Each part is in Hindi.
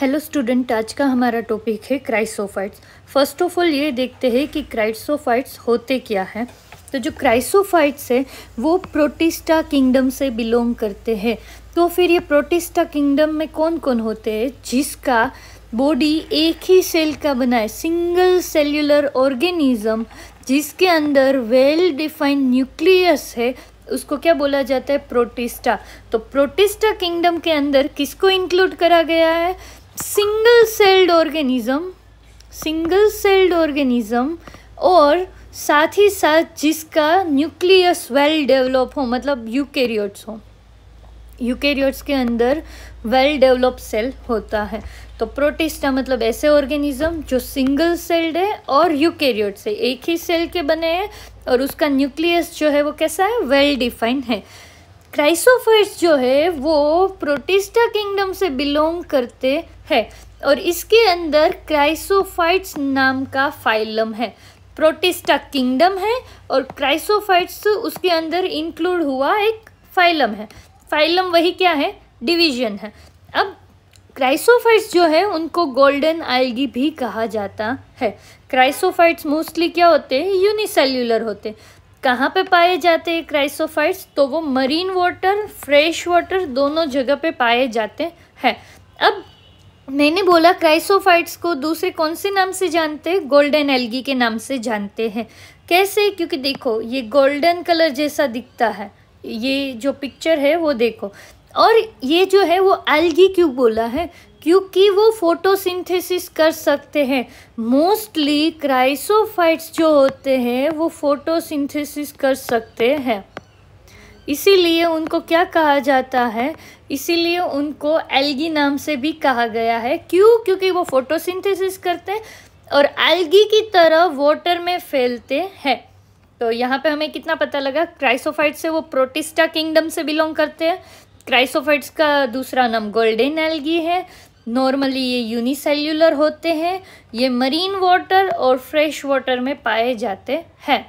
हेलो स्टूडेंट आज का हमारा टॉपिक है क्राइसोफाइट्स फर्स्ट ऑफ ऑल ये देखते हैं कि क्राइसोफाइट्स होते क्या हैं तो जो क्राइसोफाइट्स है वो प्रोटिस्टा किंगडम से बिलोंग करते हैं तो फिर ये प्रोटिस्टा किंगडम में कौन कौन होते हैं जिसका बॉडी एक ही सेल का बना है सिंगल सेल्युलर ऑर्गेनिज्म जिसके अंदर वेल डिफाइंड न्यूक्लियस है उसको क्या बोला जाता है प्रोटिस्टा तो प्रोटिस्टा किंगडम के अंदर किसको इंक्लूड करा गया है single celled organism single celled organism और साथ ही साथ जिसका न्यूक्लियस वेल डेवलप हो मतलब यूकेरियोट्स हो यूकेरियोट्स के अंदर वेल डेवलप सेल होता है तो प्रोटिस्टा मतलब ऐसे ऑर्गेनिज्म जो सिंगल सेल्ड है और यूकेरियोट्स है एक ही सेल के बने हैं और उसका न्यूक्लियस जो है वो कैसा है वेल डिफाइंड है क्राइसोफर्स जो है वो प्रोटिस्टा किंगडम से बिलोंग करते है और इसके अंदर क्राइसोफाइट्स नाम का फाइलम है प्रोटिस्टा किंगडम है और क्राइसोफाइट्स उसके अंदर इंक्लूड हुआ एक फाइलम है फाइलम वही क्या है डिवीजन है अब क्राइसोफाइट्स जो है उनको गोल्डन आइगी भी कहा जाता है क्राइसोफाइट्स मोस्टली क्या होते हैं यूनिसेल्यूलर होते कहाँ पे पाए जाते हैं क्राइसोफाइट्स तो वो मरीन वाटर फ्रेश वाटर दोनों जगह पे पाए जाते हैं मैंने बोला क्राइसोफाइट्स को दूसरे कौन से नाम से जानते हैं गोल्डन एल्गी के नाम से जानते हैं कैसे क्योंकि देखो ये गोल्डन कलर जैसा दिखता है ये जो पिक्चर है वो देखो और ये जो है वो एल्गी क्यों बोला है क्योंकि वो फोटोसिंथेसिस कर सकते हैं मोस्टली क्राइसोफाइट्स जो होते हैं वो फोटोसिंथेसिस कर सकते हैं इसीलिए उनको क्या कहा जाता है इसीलिए उनको एल्गी नाम से भी कहा गया है क्यों क्योंकि वो फोटोसिंथेसिस करते हैं और एल्गी की तरह वाटर में फैलते हैं तो यहाँ पे हमें कितना पता लगा क्राइसोफाइट से वो प्रोटिस्टा किंगडम से बिलोंग करते हैं क्राइसोफाइट्स का दूसरा नाम गोल्डन एल्गी है नॉर्मली ये यूनिसेल्यूलर होते हैं ये मरीन वाटर और फ्रेश वाटर में पाए जाते हैं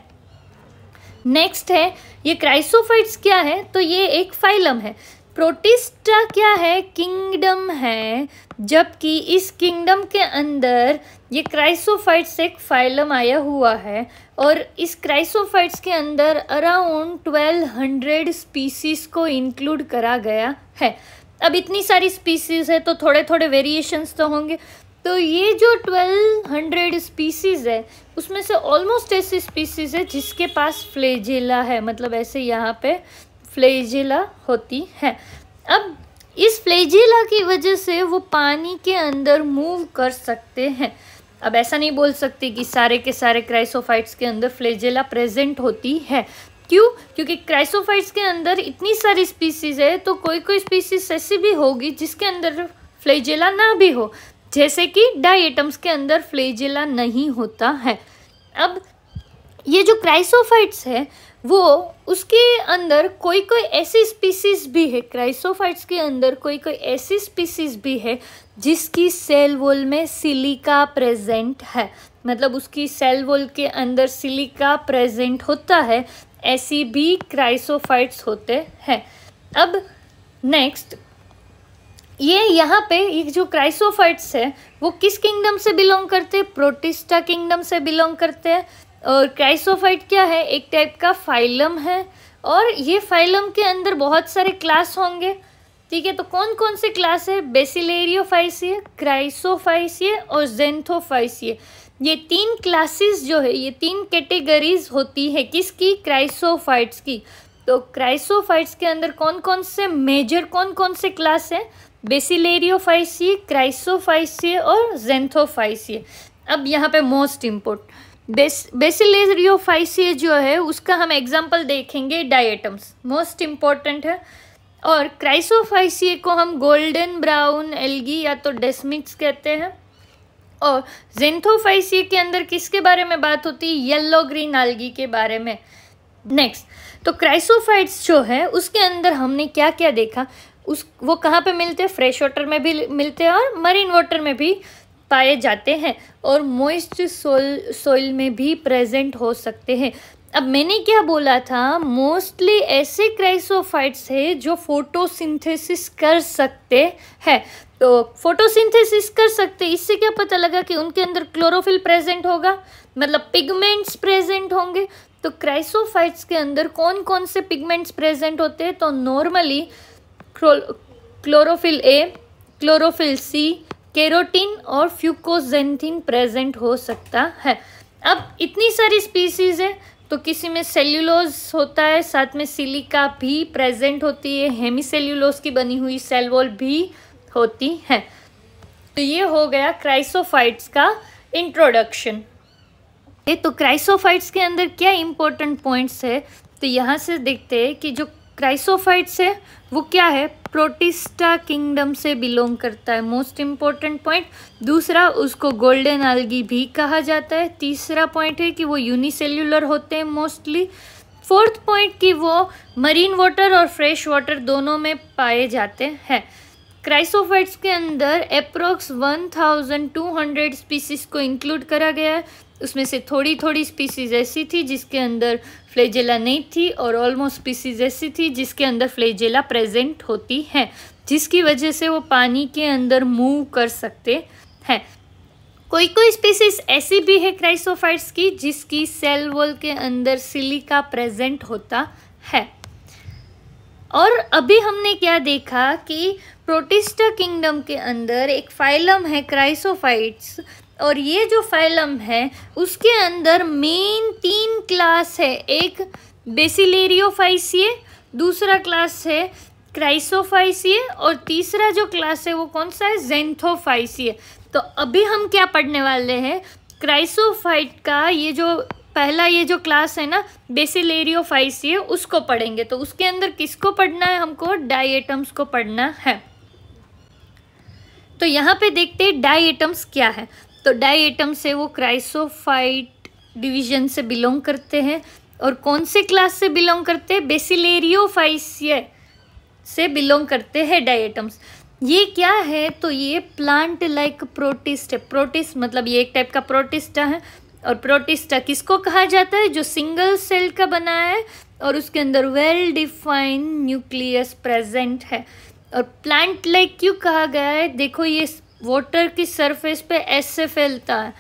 नेक्स्ट है ये क्राइसोफाइट्स क्या है तो ये एक फाइलम है प्रोटिस्टा क्या है किंगडम है जबकि इस किंगडम के अंदर ये क्राइसोफाइट्स एक फाइलम आया हुआ है और इस क्राइसोफाइट्स के अंदर अराउंड ट्वेल्व हंड्रेड स्पीसीज को इंक्लूड करा गया है अब इतनी सारी स्पीसीज है तो थोड़े थोड़े वेरिएशंस तो होंगे तो ये जो ट्वेल्व हंड्रेड स्पीसीज है उसमें से ऑलमोस्ट ऐसी स्पीसीज है जिसके पास फ्लेजेला है मतलब ऐसे यहाँ पे फ्लेजिला होती है अब इस फ्लेजिला की वजह से वो पानी के अंदर मूव कर सकते हैं अब ऐसा नहीं बोल सकते कि सारे के सारे क्राइसोफाइट्स के अंदर फ्लेजेला प्रेजेंट होती है क्यों क्योंकि क्राइसोफाइट्स के अंदर इतनी सारी स्पीसीज है तो कोई कोई स्पीसीज ऐसी भी होगी जिसके अंदर फ्लेजेला ना भी हो जैसे कि डाइएटम्स के अंदर फ्लेजेला नहीं होता है अब ये जो क्राइसोफाइट्स है वो उसके अंदर कोई कोई ऐसी स्पीसीज भी है क्राइसोफाइट्स के अंदर कोई कोई ऐसी स्पीसीज भी है जिसकी सेल वॉल में सिलिका प्रेजेंट है मतलब उसकी सेल वॉल के अंदर सिलिका प्रेजेंट होता है ऐसी भी क्राइसोफाइट्स होते हैं अब नेक्स्ट ये यहाँ पे ये जो क्राइसोफाइट्स है वो किस किंगडम से बिलोंग करते हैं प्रोटिस्टा किंगडम से बिलोंग करते हैं और क्राइसोफाइट क्या है एक टाइप का फाइलम है और ये फाइलम के अंदर बहुत सारे क्लास होंगे ठीक है तो कौन कौन से क्लास है बेसिलेरियोफाइसिए क्राइसोफाइसिए और जेंथोफाइसिए ये तीन क्लासेस जो है ये तीन कैटेगरीज होती है किसकी क्राइसोफाइट्स की तो क्राइसोफाइट्स के अंदर कौन कौन से मेजर कौन कौन से क्लास है बेसिलेरियोफाइसिए क्राइसोफाइसिए और जेंथोफाइसिए अब यहाँ पे मोस्ट इम्पोर्ट बेसिलेरियोफाइसिस जो है उसका हम एग्जाम्पल देखेंगे डाइटम्स मोस्ट इम्पॉर्टेंट है और क्राइसोफाइसिए को हम गोल्डन ब्राउन एल्गी या तो डेस्मिक्स कहते हैं और जेंथोफाइसिए के अंदर किसके बारे में बात होती है येल्लो ग्रीन एलगी के बारे में नेक्स्ट तो क्राइसोफाइट्स जो है उसके अंदर हमने क्या क्या देखा उस वो कहाँ पे मिलते हैं फ्रेश वाटर में भी मिलते हैं और मरीन वाटर में भी पाए जाते हैं और मोइस्ट सोल सोइल में भी प्रेजेंट हो सकते हैं अब मैंने क्या बोला था मोस्टली ऐसे क्राइसोफाइट्स है जो फोटोसिंथेसिस कर सकते हैं तो फोटोसिंथेसिस कर सकते इससे क्या पता लगा कि उनके अंदर क्लोरोफिल प्रेजेंट होगा मतलब पिगमेंट्स प्रेजेंट होंगे तो क्राइसोफाइट्स के अंदर कौन कौन से पिगमेंट्स प्रेजेंट होते हैं तो normally chlorophyll a chlorophyll c carotene और फ्यूकोजेंथिन प्रेजेंट हो सकता है अब इतनी सारी स्पीसीज़ है तो किसी में सेल्यूलोज होता है साथ में सिलिका भी प्रेजेंट होती है हेमीसेल्यूलोज की बनी हुई सेल वॉल भी होती है तो ये हो गया क्राइसोफाइट्स का इंट्रोडक्शन ये तो क्राइसोफाइट्स के अंदर क्या इंपॉर्टेंट पॉइंट्स है तो यहाँ से देखते हैं कि जो क्राइसोफाइट्स है वो क्या है प्रोटिस्टा किंगडम से बिलोंग करता है मोस्ट इम्पॉर्टेंट पॉइंट दूसरा उसको गोल्डन आलगी भी कहा जाता है तीसरा पॉइंट है कि वो यूनिसेल्यूलर होते हैं मोस्टली फोर्थ पॉइंट कि वो मरीन वाटर और फ्रेश वाटर दोनों में पाए जाते हैं क्राइसोफाइट्स के अंदर अप्रोक्स 1200 स्पीसीज को इंक्लूड करा गया है उसमें से थोड़ी थोड़ी स्पीसीज ऐसी थी जिसके अंदर फ्लेजेला नहीं थी और ऑलमोस्ट स्पीसीज ऐसी थी जिसके अंदर फ्लेजेला प्रेजेंट होती है जिसकी वजह से वो पानी के अंदर मूव कर सकते हैं कोई कोई स्पीसीज ऐसी भी है क्राइसोफाइट्स की जिसकी सेल वॉल के अंदर सिलिका प्रेजेंट होता है और अभी हमने क्या देखा कि प्रोटिस्टा किंगडम के अंदर एक फाइलम है क्राइसोफाइट्स और ये जो फाइलम है उसके अंदर मेन तीन क्लास है एक बेसिलेरियोफाइसिए दूसरा क्लास है क्राइसोफाइसिए और तीसरा जो क्लास है वो कौन सा है जेंथोफाइसिए तो अभी हम क्या पढ़ने वाले हैं क्राइसोफाइट का ये जो पहला ये जो क्लास है ना बेसिलेरियोफाइसिए उसको पढ़ेंगे तो उसके अंदर किसको पढ़ना है हमको डाइएटम्स को पढ़ना है तो यहाँ पे देखते हैं डाइएटम्स क्या है तो डाई एटम से वो क्राइसोफाइट डिवीजन से बिलोंग करते हैं और कौन से क्लास से बिलोंग करते हैं बेसिलेरियोफाइसिय से बिलोंग करते हैं एटम्स ये क्या है तो ये प्लांट लाइक प्रोटिस्ट है प्रोटिस्ट मतलब ये एक टाइप का प्रोटिस्टा है और प्रोटिस्टा किसको कहा जाता है जो सिंगल सेल का बना है और उसके अंदर वेल डिफाइंड न्यूक्लियस प्रेजेंट है और प्लांट लाइक क्यों कहा गया है देखो ये वाटर की सरफेस पे ऐसे फैलता है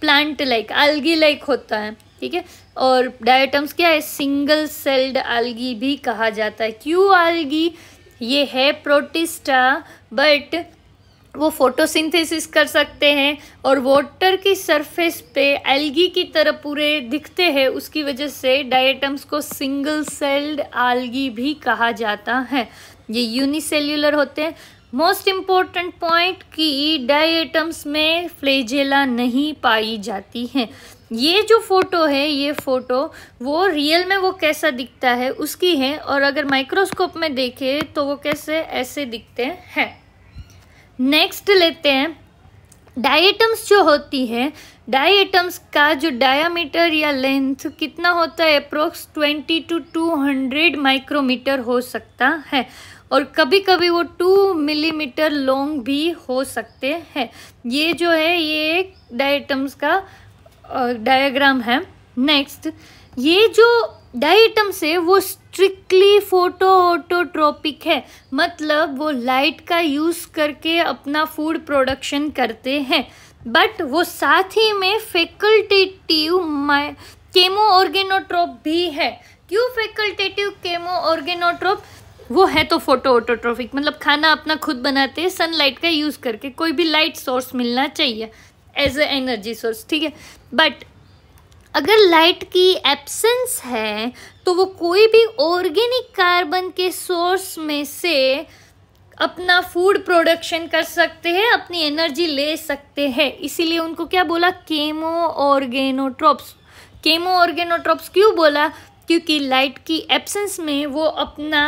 प्लांट लाइक एल्गी लाइक होता है ठीक है और डायटम्स क्या है सिंगल सेल्ड आलगी भी कहा जाता है क्यों आलगी ये है प्रोटिस्टा बट वो फोटोसिंथेसिस कर सकते हैं और वाटर की सरफेस पे एल्गी की तरह पूरे दिखते हैं उसकी वजह से डायटम्स को सिंगल सेल्ड आलगी भी कहा जाता है ये यूनिसेल्यूलर होते हैं मोस्ट इम्पॉर्टेंट पॉइंट कि डाइएटम्स में फ्लेजेला नहीं पाई जाती है ये जो फोटो है ये फोटो वो रियल में वो कैसा दिखता है उसकी है और अगर माइक्रोस्कोप में देखे तो वो कैसे ऐसे दिखते हैं नेक्स्ट लेते हैं डाइटम्स जो होती है डाइटम्स का जो डायामीटर या लेंथ कितना होता है approx twenty to two hundred micrometer हो सकता है और कभी कभी वो टू मिलीमीटर लॉन्ग भी हो सकते हैं ये जो है ये एक डाइटम्स का डायग्राम है नेक्स्ट ये जो डाइटम्स है वो स्ट्रिक्टली फोटो ऑटोट्रोपिक है मतलब वो लाइट का यूज़ करके अपना फूड प्रोडक्शन करते हैं बट वो साथ ही में फैकल्टेटिव केमो ऑर्गेनोट्रोप भी है क्यों फैकल्टेटिव केमो ऑर्गेनोट्रोप वो है तो फोटो ऑटोट्रॉफिक मतलब खाना अपना खुद बनाते हैं सनलाइट का यूज़ करके कोई भी लाइट सोर्स मिलना चाहिए एज ए एनर्जी सोर्स ठीक है बट अगर लाइट की एब्सेंस है तो वो कोई भी ऑर्गेनिक कार्बन के सोर्स में से अपना फूड प्रोडक्शन कर सकते हैं अपनी एनर्जी ले सकते हैं इसीलिए उनको क्या बोला केमो ऑर्गेनोट्रॉप्स केमो ऑर्गेनोट्रॉप्स क्यों बोला क्योंकि लाइट की एब्सेंस में वो अपना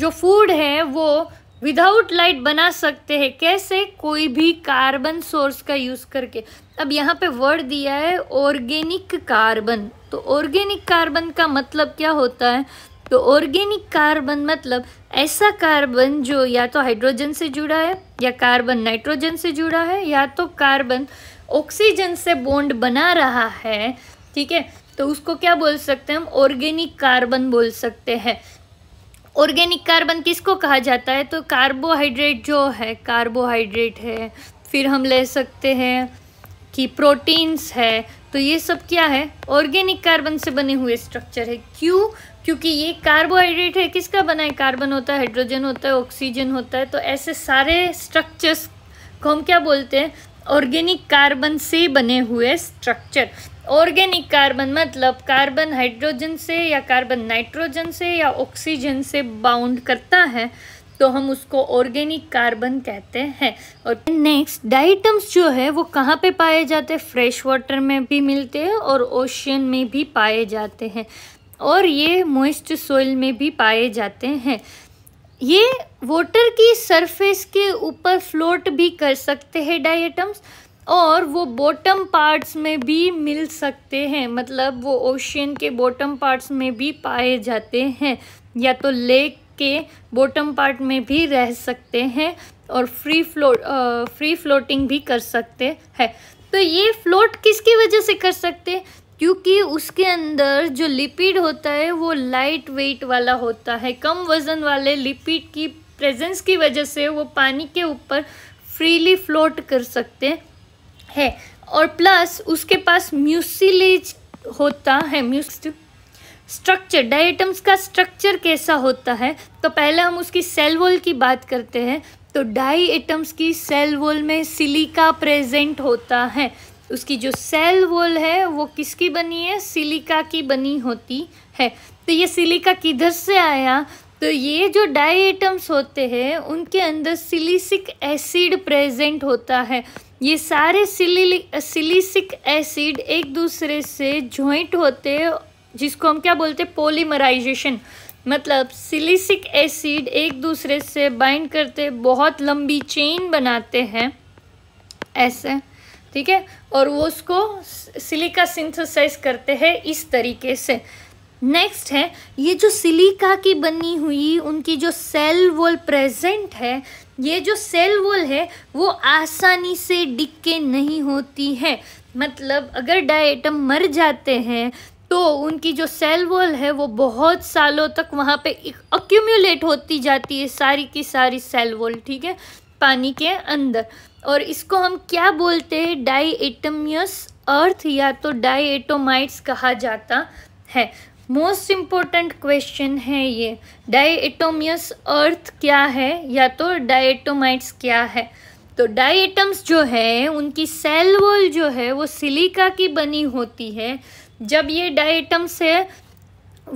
जो फूड है वो विदाउट लाइट बना सकते हैं कैसे कोई भी कार्बन सोर्स का यूज़ करके अब यहाँ पे वर्ड दिया है ऑर्गेनिक कार्बन तो ऑर्गेनिक कार्बन का मतलब क्या होता है तो ऑर्गेनिक कार्बन मतलब ऐसा कार्बन जो या तो हाइड्रोजन से जुड़ा है या कार्बन नाइट्रोजन से जुड़ा है या तो कार्बन ऑक्सीजन से बॉन्ड बना रहा है ठीक है तो उसको क्या बोल सकते हैं हम ऑर्गेनिक कार्बन बोल सकते हैं ऑर्गेनिक कार्बन किसको कहा जाता है तो कार्बोहाइड्रेट जो है कार्बोहाइड्रेट है फिर हम ले सकते हैं कि प्रोटीन्स है तो ये सब क्या है ऑर्गेनिक कार्बन से बने हुए स्ट्रक्चर है क्यों क्योंकि ये कार्बोहाइड्रेट है किसका बना है कार्बन होता है हाइड्रोजन होता है ऑक्सीजन होता है तो ऐसे सारे स्ट्रक्चर्स को हम क्या बोलते हैं ऑर्गेनिक कार्बन से बने हुए स्ट्रक्चर ऑर्गेनिक कार्बन मतलब कार्बन हाइड्रोजन से या कार्बन नाइट्रोजन से या ऑक्सीजन से बाउंड करता है तो हम उसको ऑर्गेनिक कार्बन कहते हैं और नेक्स्ट डाइटम्स जो है वो कहाँ पे पाए जाते हैं फ्रेश वाटर में भी मिलते हैं और ओशियन में भी पाए जाते हैं और ये मोइस्ट सोइल में भी पाए जाते हैं ये वाटर की सरफेस के ऊपर फ्लोट भी कर सकते हैं डाइटम्स और वो बॉटम पार्ट्स में भी मिल सकते हैं मतलब वो ओशियन के बॉटम पार्ट्स में भी पाए जाते हैं या तो लेक के बॉटम पार्ट में भी रह सकते हैं और फ्री फ्लोट फ्री फ्लोटिंग भी कर सकते हैं तो ये फ्लोट किसकी वजह से कर सकते हैं क्योंकि उसके अंदर जो लिपिड होता है वो लाइट वेट वाला होता है कम वज़न वाले लिपिड की प्रेजेंस की वजह से वो पानी के ऊपर फ्रीली फ्लोट कर सकते हैं है और प्लस उसके पास म्यूसिलेज होता है म्यूस स्ट्रक्चर डाइटम्स का स्ट्रक्चर कैसा होता है तो पहले हम उसकी सेल वॉल की बात करते हैं तो डाई एटम्स की सेल वॉल में सिलिका प्रेजेंट होता है उसकी जो सेल वॉल है वो किसकी बनी है सिलिका की बनी होती है तो ये सिलिका किधर से आया तो ये जो डाई एटम्स होते हैं उनके अंदर सिलिसिक एसिड प्रेजेंट होता है ये सारे सिलिसिक एसिड एक दूसरे से जॉइंट होते जिसको हम क्या बोलते हैं पोलीमराइजेशन मतलब सिलिसिक एसिड एक दूसरे से बाइंड करते बहुत लंबी चेन बनाते हैं ऐसे ठीक है और वो उसको सिलिका सिंथेसाइज करते हैं इस तरीके से नेक्स्ट है ये जो सिलिका की बनी हुई उनकी जो सेल वॉल प्रेजेंट है ये जो सेल वॉल है वो आसानी से डिक्के नहीं होती है मतलब अगर डाइटम मर जाते हैं तो उनकी जो सेल वॉल है वो बहुत सालों तक वहाँ पे अक्यूमुलेट होती जाती है सारी की सारी सेल वॉल ठीक है पानी के अंदर और इसको हम क्या बोलते हैं डाई एटमियस अर्थ या तो डाइएटोमाइट्स कहा जाता है मोस्ट इम्पोर्टेंट क्वेश्चन है ये डाइटोमियस अर्थ क्या है या तो डाइटोमाइट्स क्या है तो डाइटम्स जो है उनकी सेल वॉल जो है वो सिलिका की बनी होती है जब ये डाइटम्स है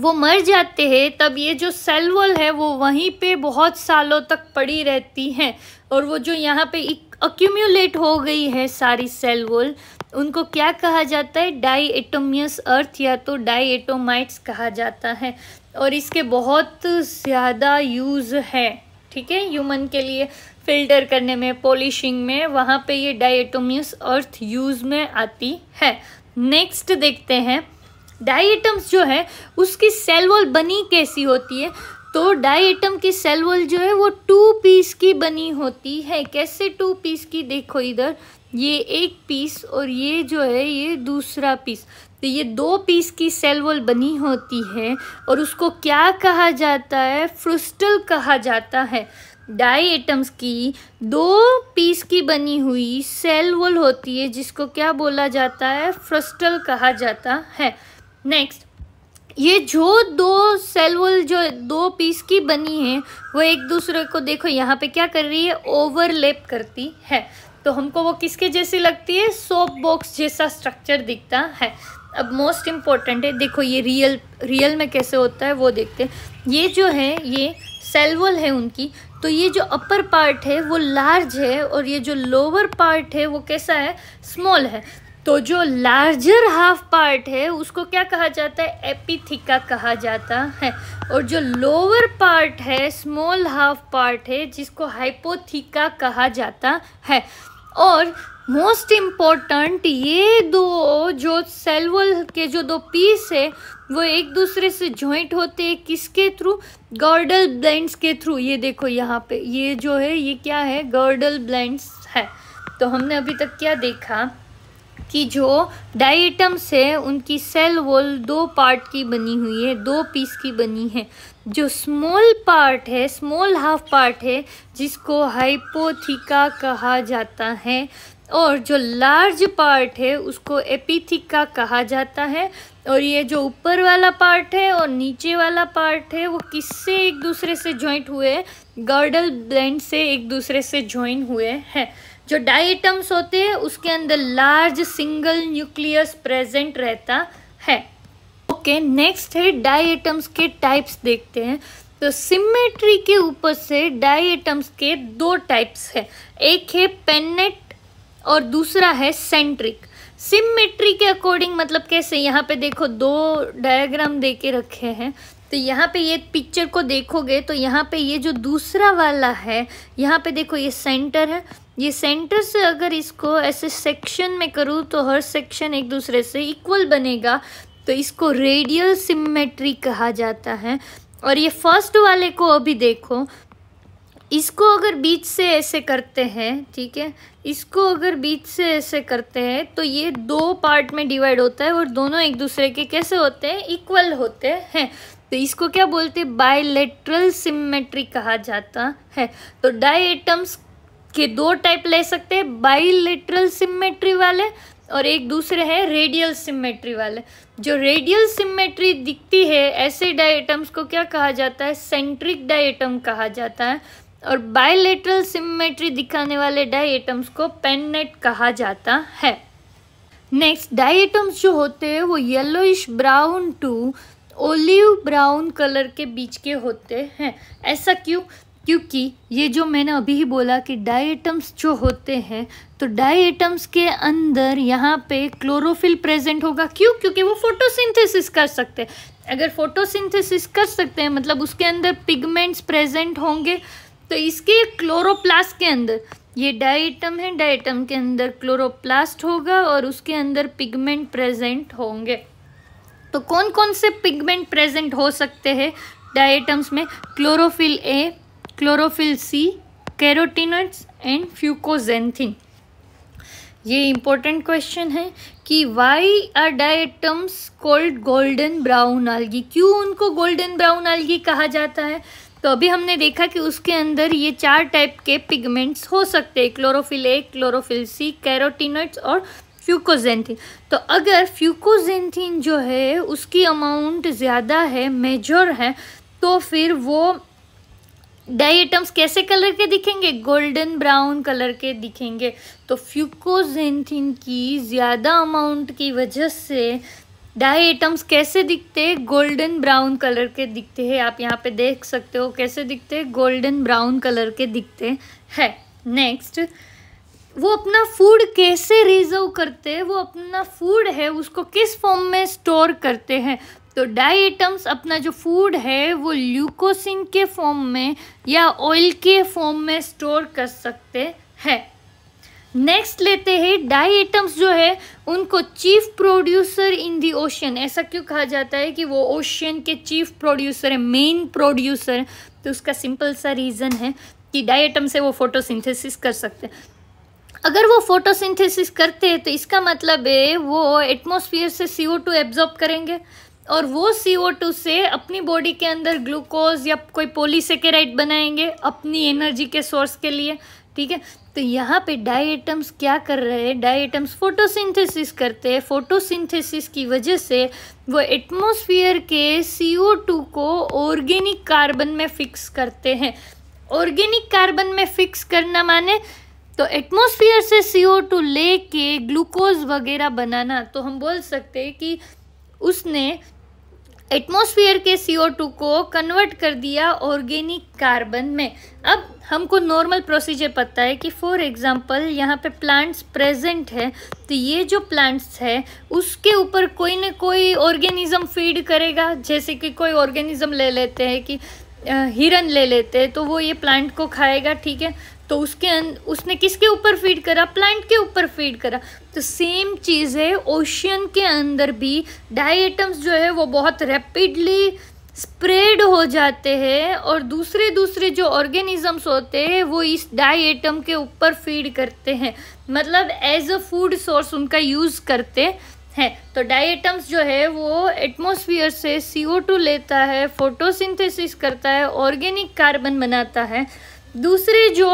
वो मर जाते हैं तब ये जो सेल वॉल है वो वहीं पे बहुत सालों तक पड़ी रहती हैं और वो जो यहाँ पे अक्यूम्यूलेट हो गई है सारी सेल वॉल उनको क्या कहा जाता है डाई एटोमियस अर्थ या तो डाई एटोमाइट्स कहा जाता है और इसके बहुत ज़्यादा यूज़ है ठीक है ह्यूमन के लिए फिल्टर करने में पॉलिशिंग में वहाँ पे ये डाई एटोमियस अर्थ यूज़ में आती है नेक्स्ट देखते हैं एटम्स जो है उसकी सेल वॉल बनी कैसी होती है तो डाई एटम की सेल वॉल जो है वो टू पीस की बनी होती है कैसे टू पीस की देखो इधर ये एक पीस और ये जो है ये दूसरा पीस तो ये दो पीस की सेल वॉल बनी होती है और उसको क्या कहा जाता है फ्रुस्टल कहा जाता है डाई एटम्स की दो पीस की बनी हुई सेल वॉल होती है जिसको क्या बोला जाता है फ्रस्टल कहा जाता है नेक्स्ट ये जो दो सेल वॉल जो दो पीस की बनी है वो एक दूसरे को देखो यहाँ पे क्या कर रही है ओवरलेप करती है तो हमको वो किसके जैसी लगती है सोप बॉक्स जैसा स्ट्रक्चर दिखता है अब मोस्ट इम्पॉर्टेंट है देखो ये रियल रियल में कैसे होता है वो देखते हैं ये जो है ये सेलवल है उनकी तो ये जो अपर पार्ट है वो लार्ज है और ये जो लोअर पार्ट है वो कैसा है स्मॉल है तो जो लार्जर हाफ पार्ट है उसको क्या कहा जाता है एपीथिका कहा जाता है और जो लोअर पार्ट है स्मॉल हाफ पार्ट है जिसको हाइपोथिका कहा जाता है और मोस्ट इम्पोर्टेंट ये दो जो सेलवल के जो दो पीस है वो एक दूसरे से जॉइंट होते हैं किसके थ्रू गर्डल ब्लेंड्स के थ्रू ये देखो यहाँ पे ये जो है ये क्या है गर्डल ब्लेंड्स है तो हमने अभी तक क्या देखा कि जो डाइटम्स है उनकी सेल वॉल दो पार्ट की बनी हुई है दो पीस की बनी है जो स्मॉल पार्ट है स्मॉल हाफ पार्ट है जिसको हाइपोथिका कहा जाता है और जो लार्ज पार्ट है उसको एपिथिका कहा जाता है और ये जो ऊपर वाला पार्ट है और नीचे वाला पार्ट है वो किससे एक दूसरे से जॉइंट हुए गर्डल ब्लैंड से एक दूसरे से जॉइन हुए हैं जो डाइटम्स होते हैं उसके अंदर लार्ज सिंगल न्यूक्लियस प्रेजेंट रहता है ओके नेक्स्ट है डाई एटम्स के टाइप्स देखते हैं तो सिमेट्री के ऊपर से डाई आइटम्स के दो टाइप्स है एक है पेनेट और दूसरा है सेंट्रिक सिमेट्री के अकॉर्डिंग मतलब कैसे यहाँ पे देखो दो डायग्राम दे के रखे हैं तो यहाँ पे ये पिक्चर को देखोगे तो यहाँ पे ये जो दूसरा वाला है यहाँ पे देखो ये सेंटर है ये सेंटर से अगर इसको ऐसे सेक्शन में करूँ तो हर सेक्शन एक दूसरे से इक्वल बनेगा तो इसको रेडियल सिमेट्री कहा जाता है और ये फर्स्ट वाले को अभी देखो इसको अगर बीच से ऐसे करते हैं ठीक है इसको अगर बीच से ऐसे करते हैं तो ये दो पार्ट में डिवाइड होता है और दोनों एक दूसरे के कैसे होते हैं इक्वल होते हैं तो इसको क्या बोलते हैं बायलेट्रल सिमेट्री कहा जाता है तो डाई एटम्स के दो टाइप ले सकते हैं बाईलेट्रल सिमेट्री वाले और एक दूसरे है रेडियल सिमेट्री वाले जो रेडियल सिमेट्री दिखती है ऐसे डाइटम्स को क्या कहा जाता है सेंट्रिक डाइटम कहा जाता है और बायोलेटरल सिमेट्री दिखाने वाले डाइटम्स को पेननेट कहा जाता है नेक्स्ट डाइटम्स जो होते हैं वो yellowish brown to olive brown colour के बीच के होते हैं ऐसा क्यों क्योंकि ये जो मैंने अभी ही बोला कि डाइटम्स जो होते हैं तो डाई एटम्स के अंदर यहाँ पे क्लोरोफिल प्रेजेंट होगा क्यों क्योंकि वो फोटोसिंथेसिस कर सकते हैं अगर फोटोसिंथेसिस कर सकते हैं मतलब उसके अंदर पिगमेंट्स प्रेजेंट होंगे तो इसके क्लोरोप्लास्ट के अंदर ये डाइटम है डाइटम के अंदर क्लोरोप्लास्ट होगा और उसके अंदर पिगमेंट प्रेजेंट होंगे तो कौन कौन से पिगमेंट प्रेजेंट हो सकते हैं डाइटम्स में chlorophyll a chlorophyll c carotenoids and fucoxanthin ये इम्पोर्टेंट क्वेश्चन है कि why are diatoms called golden brown algae क्यों उनको गोल्डन ब्राउन आलगी कहा जाता है तो अभी हमने देखा कि उसके अंदर ये चार टाइप के पिगमेंट्स हो सकते हैं क्लोरोफिल ए क्लोरोफिल सी कैरोटीनट्स और फ्यूकोजेंथिन तो अगर फ्यूकोजेंथिन जो है उसकी अमाउंट ज़्यादा है मेजर है तो फिर वो डाई आइटम्स कैसे कलर के दिखेंगे गोल्डन ब्राउन कलर के दिखेंगे तो फ्यूकोजेंथिन की ज़्यादा अमाउंट की वजह से डाई आइटम्स कैसे दिखते हैं गोल्डन ब्राउन कलर के दिखते हैं आप यहाँ पे देख सकते हो कैसे दिखते हैं गोल्डन ब्राउन कलर के दिखते हैं नेक्स्ट वो अपना फूड कैसे रिजर्व करते हैं वो अपना फूड है उसको किस फॉर्म में स्टोर करते हैं तो डाई आइटम्स अपना जो फूड है वो ल्यूकोसिन के फॉर्म में या ऑयल के फॉर्म में स्टोर कर सकते हैं नेक्स्ट लेते हैं डाई आइटम्स जो है उनको chief producer in the ocean ऐसा क्यों कहा जाता है कि वो ओशन के चीफ प्रोड्यूसर है मेन प्रोड्यूसर तो उसका सिंपल सा रीज़न है कि डाई आइटम से वो फोटोसिंथेसिस कर सकते हैं अगर वो फोटोसिंथेसिस करते हैं तो इसका मतलब है वो एटमोसफियर से सी ओ टू एब्जॉर्ब करेंगे और वो सी ओ टू से अपनी बॉडी के अंदर ग्लूकोज या कोई पोलीसेकेराइट बनाएंगे अपनी एनर्जी के सोर्स के लिए ठीक है तो यहाँ पे आइटम्स क्या कर रहे हैं डाइएटम्स फोटोसिंथेसिस करते हैं फोटोसिंथेसिस की वजह से वो एटमोसफियर के सी ओ टू को ऑर्गेनिक कार्बन में फिक्स करते हैं ऑर्गेनिक कार्बन में फिक्स करना माने तो एटमोसफियर से सी ओ टू ले कर ग्लूकोज वगैरह बनाना तो हम बोल सकते हैं कि उसने एटमॉस्फेयर के CO2 को कन्वर्ट कर दिया ऑर्गेनिक कार्बन में अब हमको नॉर्मल प्रोसीजर पता है कि फॉर एग्जांपल यहाँ पे प्लांट्स प्रेजेंट है तो ये जो प्लांट्स है उसके ऊपर कोई ना कोई ऑर्गेनिज्म फीड करेगा जैसे कि कोई ऑर्गेनिज्म ले लेते हैं कि हिरन ले लेते हैं तो वो ये प्लांट को खाएगा ठीक है तो उसके अंद उसने किसके ऊपर फीड करा प्लांट के ऊपर फीड करा तो सेम चीज़ है ओशियन के अंदर भी डाई आइटम्स जो है वो बहुत रैपिडली स्प्रेड हो जाते हैं और दूसरे दूसरे जो ऑर्गेनिजम्स होते हैं वो इस डाई आइटम के ऊपर फीड करते हैं मतलब एज अ फूड सोर्स उनका यूज़ करते हैं तो डाई आइटम्स जो है वो एटमोसफियर से टू लेता है फोटोसिंथेसिस करता है ऑर्गेनिक कार्बन बनाता है दूसरे जो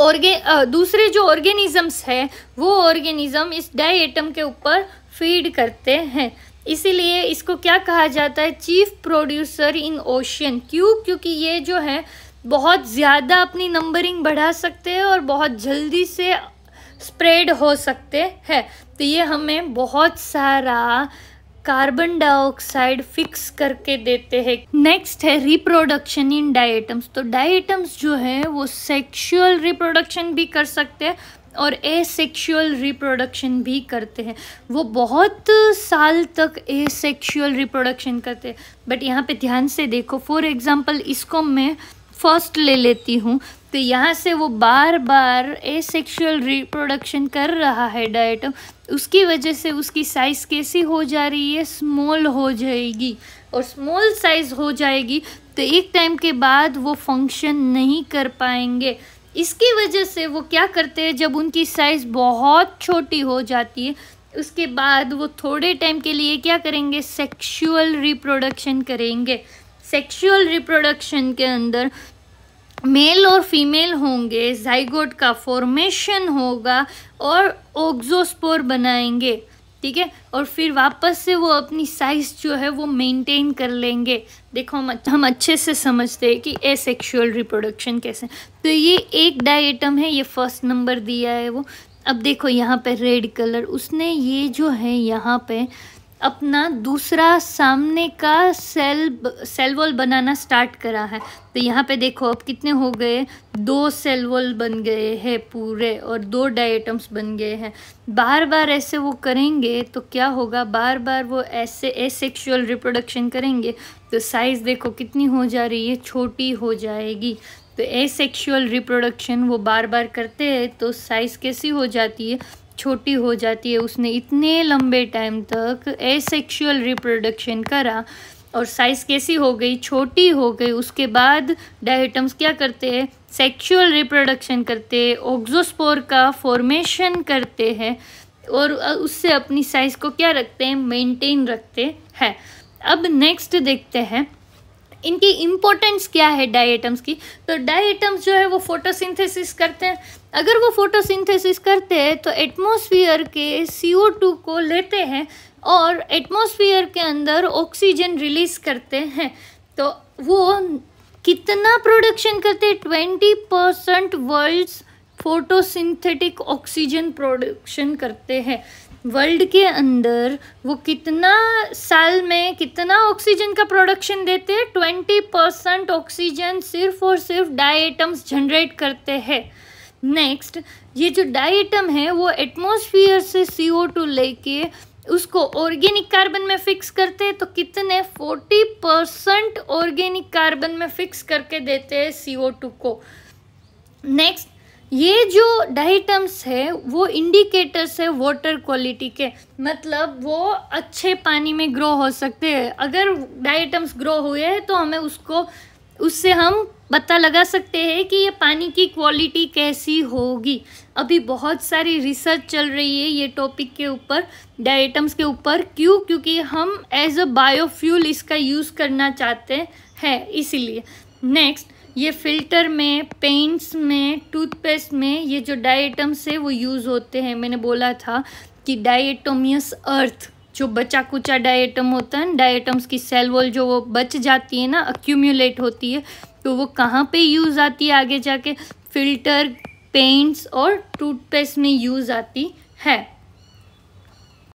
ऑर्गे दूसरे जो ऑर्गेनिज़म्स है वो ऑर्गेनिज़म इस डाइएटम के ऊपर फीड करते हैं इसीलिए इसको क्या कहा जाता है चीफ प्रोड्यूसर इन ओशन क्यों क्योंकि ये जो है बहुत ज़्यादा अपनी नंबरिंग बढ़ा सकते हैं और बहुत जल्दी से स्प्रेड हो सकते हैं तो ये हमें बहुत सारा कार्बन डाइऑक्साइड फिक्स करके देते हैं नेक्स्ट है रिप्रोडक्शन इन डाइटम्स तो डाइटम्स जो है वो सेक्शुअल रिप्रोडक्शन भी कर सकते हैं और सेक्शुअल रिप्रोडक्शन भी करते हैं वो बहुत साल तक सेक्शुअल रिप्रोडक्शन करते हैं बट यहाँ पे ध्यान से देखो फॉर एग्जांपल इसको मैं फर्स्ट ले लेती हूँ तो यहाँ से वो बार बार सेक्शुअल रिप्रोडक्शन कर रहा है डाइटम उसकी वजह से उसकी साइज़ कैसी हो जा रही है स्मॉल हो जाएगी और स्मॉल साइज़ हो जाएगी तो एक टाइम के बाद वो फंक्शन नहीं कर पाएंगे इसकी वजह से वो क्या करते हैं जब उनकी साइज़ बहुत छोटी हो जाती है उसके बाद वो थोड़े टाइम के लिए क्या करेंगे सेक्सुअल रिप्रोडक्शन करेंगे सेक्सुअल रिप्रोडक्शन के अंदर मेल और फीमेल होंगे जाइगोट का फॉर्मेशन होगा और ओग्जोस्पोर बनाएंगे ठीक है और फिर वापस से वो अपनी साइज जो है वो मेंटेन कर लेंगे देखो हम हम अच्छे से समझते हैं कि ए सेक्शुअल रिप्रोडक्शन कैसे तो ये एक डाइटम है ये फर्स्ट नंबर दिया है वो अब देखो यहाँ पे रेड कलर उसने ये जो है यहाँ पे अपना दूसरा सामने का सेल सेल वॉल बनाना स्टार्ट करा है तो यहाँ पे देखो अब कितने हो गए दो सेल वॉल बन गए हैं पूरे और दो डाइटम्स बन गए हैं बार बार ऐसे वो करेंगे तो क्या होगा बार बार वो ऐसे एसेक्सुअल रिप्रोडक्शन करेंगे तो साइज़ देखो कितनी हो जा रही है छोटी हो जाएगी तो एसेक्सुअल रिप्रोडक्शन वो बार बार करते हैं तो साइज़ कैसी हो जाती है छोटी हो जाती है उसने इतने लंबे टाइम तक एसेक्सुअल रिप्रोडक्शन करा और साइज़ कैसी हो गई छोटी हो गई उसके बाद डायटम्स क्या करते हैं सेक्सुअल रिप्रोडक्शन करते हैं ओग्जोस्पोर का फॉर्मेशन करते हैं और उससे अपनी साइज़ को क्या रखते हैं मेंटेन रखते हैं अब नेक्स्ट देखते हैं इनकी इम्पोर्टेंस क्या है डाइटम्स की तो डाइटम्स जो है वो फोटोसिंथेसिस करते हैं अगर वो फोटोसिंथेसिस करते हैं तो एटमॉस्फेयर के टू को लेते हैं और एटमॉस्फेयर के अंदर ऑक्सीजन रिलीज करते हैं तो वो कितना प्रोडक्शन करते हैं twenty percent world's photosynthetic oxygen production करते हैं वर्ल्ड के अंदर वो कितना साल में कितना ऑक्सीजन का प्रोडक्शन देते हैं ट्वेंटी परसेंट ऑक्सीजन सिर्फ और सिर्फ डाइटम्स जनरेट करते हैं नेक्स्ट ये जो डाइटम है वो एटमोसफियर से सी ओ टू लेके उसको ऑर्गेनिक कार्बन में फिक्स करते हैं तो कितने फोर्टी परसेंट ऑर्गेनिक कार्बन में फिक्स करके देते हैं सी ओ टू को नेक्स्ट ये जो डाइटम्स है वो इंडिकेटर्स है वाटर क्वालिटी के मतलब वो अच्छे पानी में ग्रो हो सकते हैं अगर डाइटम्स ग्रो हुए हैं तो हमें उसको उससे हम पता लगा सकते हैं कि ये पानी की क्वालिटी कैसी होगी अभी बहुत सारी रिसर्च चल रही है ये टॉपिक के ऊपर डाइटम्स के ऊपर क्यों क्योंकि हम एज अ बायोफ्यूल इसका यूज़ करना चाहते हैं इसीलिए नेक्स्ट ये फिल्टर में पेंट्स में टूथपेस्ट में ये जो डाइटम्स है वो यूज़ होते हैं मैंने बोला था कि डाइटोमियस अर्थ जो बचा कुचा डाइटम होता है डाइटम्स की सेल वॉल जो वो बच जाती है ना अक्यूमुलेट होती है तो वो कहाँ पे यूज़ आती है आगे जाके फिल्टर पेंट्स और टूथपेस्ट में यूज़ आती है